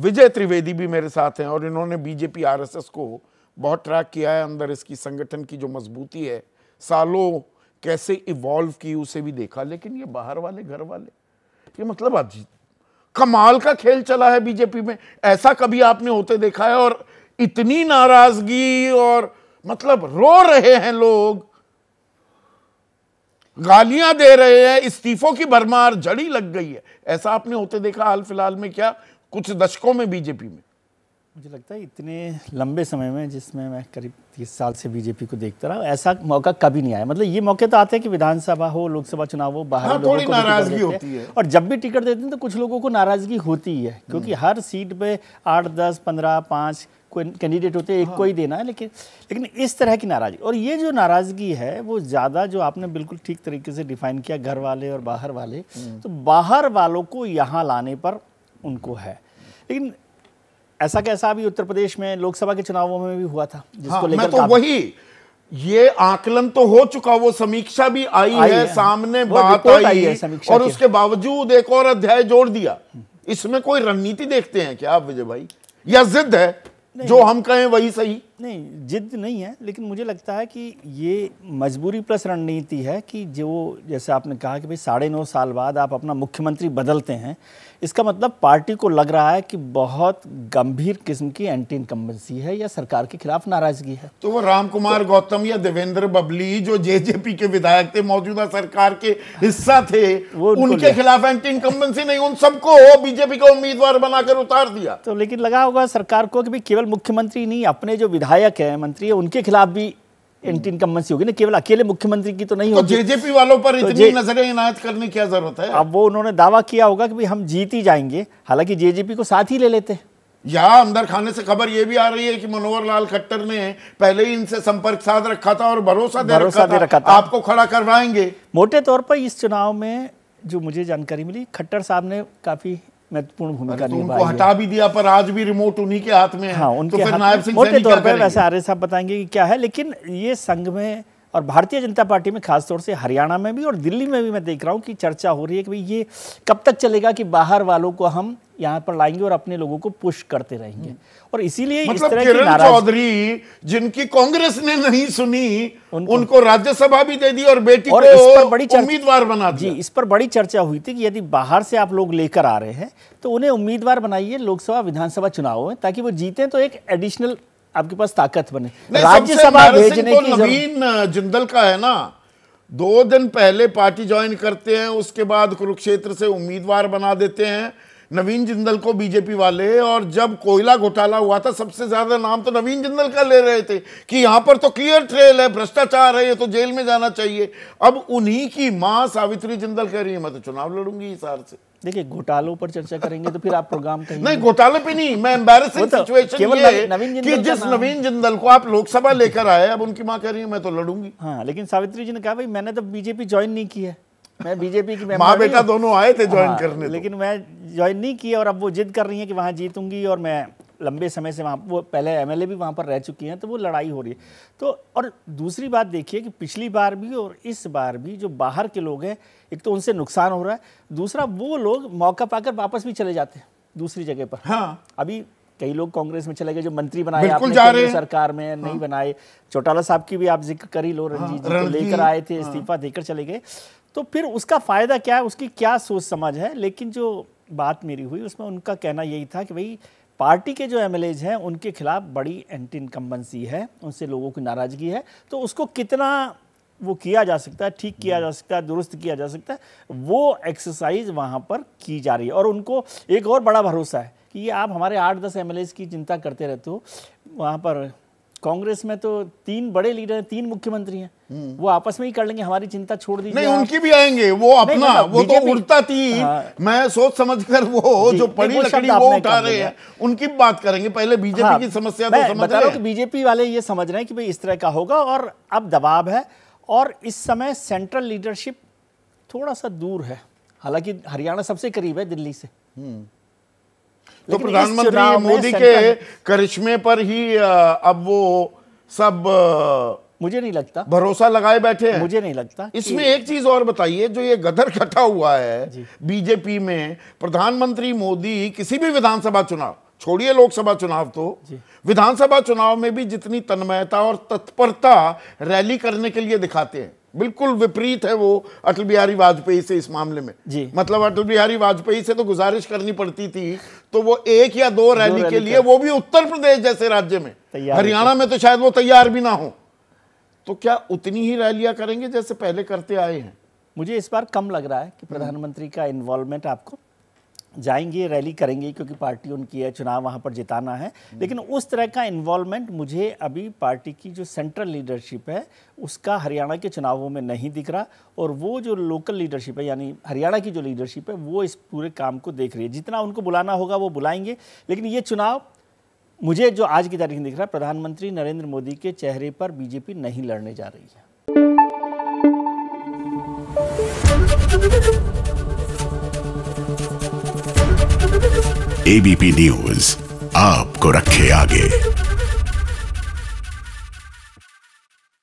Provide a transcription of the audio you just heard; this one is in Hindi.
विजय त्रिवेदी भी मेरे साथ हैं और इन्होंने बीजेपी आरएसएस को बहुत ट्रैक किया है अंदर इसकी संगठन की जो मजबूती है सालों कैसे इवॉल्व की उसे भी देखा लेकिन ये बाहर वाले घर वाले ये मतलब आज कमाल का खेल चला है बीजेपी में ऐसा कभी आपने होते देखा है और इतनी नाराजगी और मतलब रो रहे हैं लोग गालियां दे रहे हैं इस्तीफों की भरमार जड़ी लग गई है ऐसा आपने होते देखा हाल फिलहाल में क्या कुछ दशकों में बीजेपी में मुझे लगता है इतने लंबे समय में जिसमें मैं करीब तीस साल से बीजेपी को देखता रहा ऐसा मौका कभी नहीं आया मतलब ये मौके तो आते हैं कि विधानसभा हो लोकसभा चुनाव हो बाहर हाँ, को नाराजगी होती है और जब भी टिकट देते हैं तो कुछ लोगों को नाराजगी होती है क्योंकि हम्म। हर सीट पे आठ दस पंद्रह पाँच कैंडिडेट होते हैं एक हाँ। को ही देना है लेकिन लेकिन इस तरह की नाराजगी और ये जो नाराजगी है वो ज़्यादा जो आपने बिल्कुल ठीक तरीके से डिफाइन किया घर वाले और बाहर वाले हम्म। तो बाहर वालों को यहाँ लाने पर उनको है लेकिन ऐसा कैसा अभी उत्तर प्रदेश में लोकसभा के चुनावों में भी हुआ था जिसको हाँ, लेकर तो वही ये आकलन तो हो चुका वो समीक्षा भी आई, आई है, है सामने बात आई, आई है समीक्षा और उसके बावजूद एक और अध्याय जोड़ दिया इसमें कोई रणनीति देखते हैं क्या आप विजय भाई या जिद है जो हम कहें वही सही नहीं जिद नहीं है लेकिन मुझे लगता है कि ये मजबूरी प्लस रणनीति है कि जो जैसे आपने कहा कि भाई साढ़े नौ साल बाद आप अपना मुख्यमंत्री बदलते हैं इसका मतलब पार्टी को लग रहा है कि बहुत गंभीर किस्म की एंटी इनकम्बेंसी है या सरकार के खिलाफ नाराजगी है तो वो राम कुमार तो, गौतम या देवेंद्र बबली जो जेजेपी के विधायक थे मौजूदा सरकार के हिस्सा थे वो उनके खिलाफ एंटी इनकम्बेंसी नहीं उन सबको बीजेपी का उम्मीदवार बनाकर उतार दिया तो लेकिन लगा होगा सरकार को कि केवल मुख्यमंत्री नहीं अपने जो विधायक विधायक है मंत्री है उनके खिलाफ भी एंटी इनकम्बेंसी होगी ना केवल अकेले मुख्यमंत्री की तो नहीं तो होगी जेजेपी वालों पर तो इतनी नजरें इनायत करने की जरूरत है अब वो उन्होंने दावा किया होगा कि हम जीत ही जाएंगे हालांकि जेजेपी को साथ ही ले लेते यहाँ अंदर खाने से खबर ये भी आ रही है कि मनोहर लाल खट्टर ने पहले ही इनसे संपर्क साध रखा था और भरोसा दे रखा, दे रखा था आपको खड़ा करवाएंगे मोटे तौर पर इस चुनाव में जो मुझे जानकारी मिली खट्टर साहब ने काफी महत्वपूर्ण भूमिका तो उनको हटा भी दिया पर आज भी रिमोट उन्हीं के हाथ में हाँ, उनके तो नायब सिंह मोटे तौर पर वैसे आर्य साहब बताएंगे कि क्या है लेकिन ये संघ में और भारतीय जनता पार्टी में खासतौर से हरियाणा में भी और दिल्ली में भी मैं देख रहा हूँ कि चर्चा हो रही है कि भाई ये कब तक चलेगा कि बाहर वालों को हम यहाँ पर लाएंगे और अपने लोगों को पुश करते रहेंगे और इसीलिए मतलब इस तरह किरण चौधरी जिनकी कांग्रेस ने नहीं सुनी उनको, उनको राज्यसभा भी दे दी और बेटी और को बड़ी उम्मीदवार बना जी इस पर बड़ी चर्चा हुई थी कि यदि बाहर से आप लोग लेकर आ रहे हैं तो उन्हें उम्मीदवार बनाइए लोकसभा विधानसभा चुनाव में ताकि वो जीते तो एक एडिशनल आपके पास ताकत बने राज्यसभा भेजने तो की नवीन जिंदल का है ना दो दिन पहले पार्टी ज्वाइन करते हैं उसके बाद कुरुक्षेत्र से उम्मीदवार बना देते हैं नवीन जिंदल को बीजेपी वाले और जब कोयला घोटाला हुआ था सबसे ज्यादा नाम तो नवीन जिंदल का ले रहे थे कि यहाँ पर तो क्लियर ट्रेल है भ्रष्टाचार है ये तो जेल में जाना चाहिए अब उन्हीं की माँ सावित्री जिंदल कह रही है मैं तो चुनाव लड़ूंगी हिसार से देखिए घोटालों पर चर्चा करेंगे तो फिर आप प्रोग्राम कहीं नहीं घोटाले पे नहीं मैं एम्बेसिंग तो सिचुएशन ये कि जिस नवीन जिंदल को आप लोकसभा लेकर आए अब उनकी माँ कह रही है मैं तो लड़ूंगी हाँ लेकिन सावित्री जी ने कहा भाई मैंने तो बीजेपी ज्वाइन नहीं किया है मैं बीजेपी की माँ बेटा दोनों आए थे ज्वाइन हाँ, करने तो। लेकिन मैं ज्वाइन नहीं किया और अब वो जिद कर रही है कि वहाँ जीतूंगी और मैं लंबे समय से वहाँ वो पहले एमएलए भी वहाँ पर रह चुकी हैं तो वो लड़ाई हो रही है तो और दूसरी बात देखिए कि पिछली बार भी और इस बार भी जो बाहर के लोग हैं एक तो उनसे नुकसान हो रहा है दूसरा वो लोग मौका पाकर वापस भी चले जाते हैं दूसरी जगह पर हाँ अभी कई लोग कांग्रेस में चले गए जो मंत्री बनाए आपने सरकार में हाँ। नहीं बनाए चौटाला साहब की भी आप जिक्र कर ही लो रंजीत हाँ, जी लेकर आए थे हाँ। इस्तीफा देकर चले गए तो फिर उसका फ़ायदा क्या है उसकी क्या सोच समझ है लेकिन जो बात मेरी हुई उसमें उनका कहना यही था कि भाई पार्टी के जो एम हैं उनके खिलाफ बड़ी एंटी इनकम्बेंसी है उनसे लोगों की नाराज़गी है तो उसको कितना वो किया जा सकता है ठीक किया जा हम्म। सकता है दुरुस्त किया जा सकता है वो एक्सरसाइज वहाँ पर की जा रही है और उनको एक और बड़ा भरोसा है कि ये आप हमारे आठ दस एम की चिंता करते रहते हो वहाँ पर कांग्रेस में तो तीन बड़े लीडर हैं तीन मुख्यमंत्री हैं वो आपस में ही कर लेंगे हमारी चिंता छोड़ दीजिए नहीं उनकी भी आएंगे वो अपना मतलब वो तो उड़ता थी हाँ। मैं सोच समझ कर वो जो पड़ी लकड़ी वो उठा रहे हैं उनकी बात करेंगे पहले बीजेपी हाँ, की समस्या तो समझ रहे हैं बीजेपी वाले ये समझ रहे हैं कि भाई इस तरह का होगा और अब दबाव है और इस समय सेंट्रल लीडरशिप थोड़ा सा दूर है हालांकि हरियाणा सबसे करीब है दिल्ली से हम्म। तो प्रधानमंत्री मोदी के करिश्मे पर ही अब वो सब मुझे नहीं लगता भरोसा लगाए बैठे हैं मुझे नहीं लगता इसमें एक चीज और बताइए जो ये गदर इकट्ठा हुआ है बीजेपी में प्रधानमंत्री मोदी किसी भी विधानसभा चुनाव छोड़िए लोकसभा चुनाव तो विधानसभा चुनाव में भी जितनी तन्मयता और तत्परता रैली करने के लिए दिखाते हैं बिल्कुल विपरीत है वो अटल बिहारी वाजपेयी से इस मामले में जी मतलब अटल बिहारी वाजपेयी से तो गुजारिश करनी पड़ती थी तो वो एक या दो रैली के लिए वो भी उत्तर प्रदेश जैसे राज्य में हरियाणा में तो शायद वो तैयार भी ना हो तो क्या उतनी ही रैलियां करेंगे जैसे पहले करते आए हैं मुझे इस बार कम लग रहा है कि प्रधानमंत्री का इन्वॉल्वमेंट आपको जाएंगे रैली करेंगे क्योंकि पार्टी उनकी है चुनाव वहाँ पर जिताना है हम्म। लेकिन उस तरह का इन्वॉल्वमेंट मुझे अभी पार्टी की जो सेंट्रल लीडरशिप है उसका हरियाणा के चुनावों में नहीं दिख रहा और वो जो लोकल लीडरशिप है यानी हरियाणा की जो लीडरशिप है वो इस पूरे काम को देख रही है जितना उनको बुलाना होगा वो बुलाएंगे लेकिन ये चुनाव मुझे जो आज की तारीख में दिख रहा है प्रधानमंत्री नरेंद्र मोदी के चेहरे पर बीजेपी नहीं लड़ने जा रही है एबीपी न्यूज आपको रखे आगे